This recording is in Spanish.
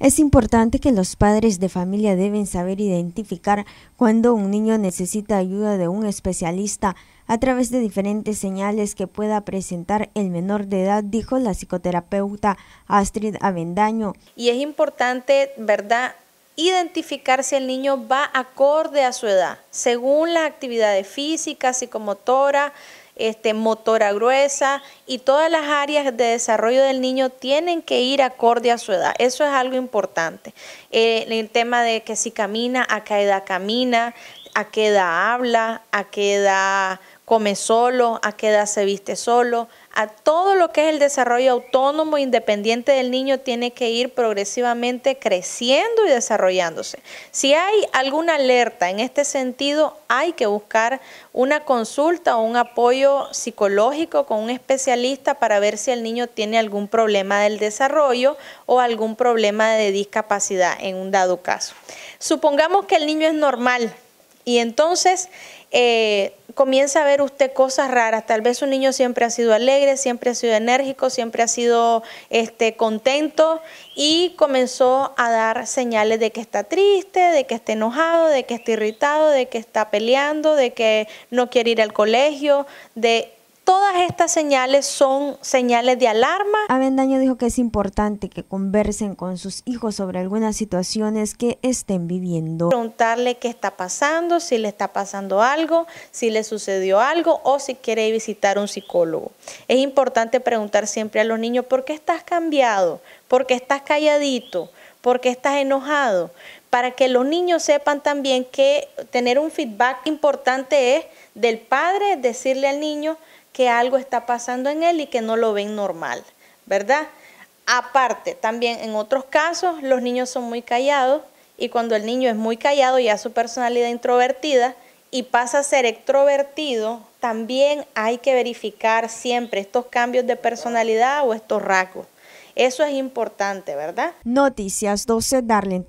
Es importante que los padres de familia deben saber identificar cuando un niño necesita ayuda de un especialista a través de diferentes señales que pueda presentar el menor de edad, dijo la psicoterapeuta Astrid Avendaño. Y es importante, ¿verdad? identificar si el niño va acorde a su edad, según las actividades físicas, psicomotora, este, motora gruesa y todas las áreas de desarrollo del niño tienen que ir acorde a su edad. Eso es algo importante. Eh, el tema de que si camina, a qué edad camina, a qué edad habla, a qué edad come solo, a qué edad se viste solo, a todo lo que es el desarrollo autónomo e independiente del niño tiene que ir progresivamente creciendo y desarrollándose. Si hay alguna alerta en este sentido, hay que buscar una consulta o un apoyo psicológico con un especialista para ver si el niño tiene algún problema del desarrollo o algún problema de discapacidad en un dado caso. Supongamos que el niño es normal, y entonces eh, comienza a ver usted cosas raras. Tal vez un niño siempre ha sido alegre, siempre ha sido enérgico, siempre ha sido este, contento y comenzó a dar señales de que está triste, de que está enojado, de que está irritado, de que está peleando, de que no quiere ir al colegio, de Todas estas señales son señales de alarma. Avendaño dijo que es importante que conversen con sus hijos sobre algunas situaciones que estén viviendo. Preguntarle qué está pasando, si le está pasando algo, si le sucedió algo o si quiere visitar un psicólogo. Es importante preguntar siempre a los niños por qué estás cambiado, por qué estás calladito, por qué estás enojado, para que los niños sepan también que tener un feedback importante es del padre decirle al niño que algo está pasando en él y que no lo ven normal, ¿verdad? Aparte, también en otros casos los niños son muy callados y cuando el niño es muy callado y ya su personalidad introvertida y pasa a ser extrovertido, también hay que verificar siempre estos cambios de personalidad o estos rasgos. Eso es importante, ¿verdad? Noticias 12 Darlene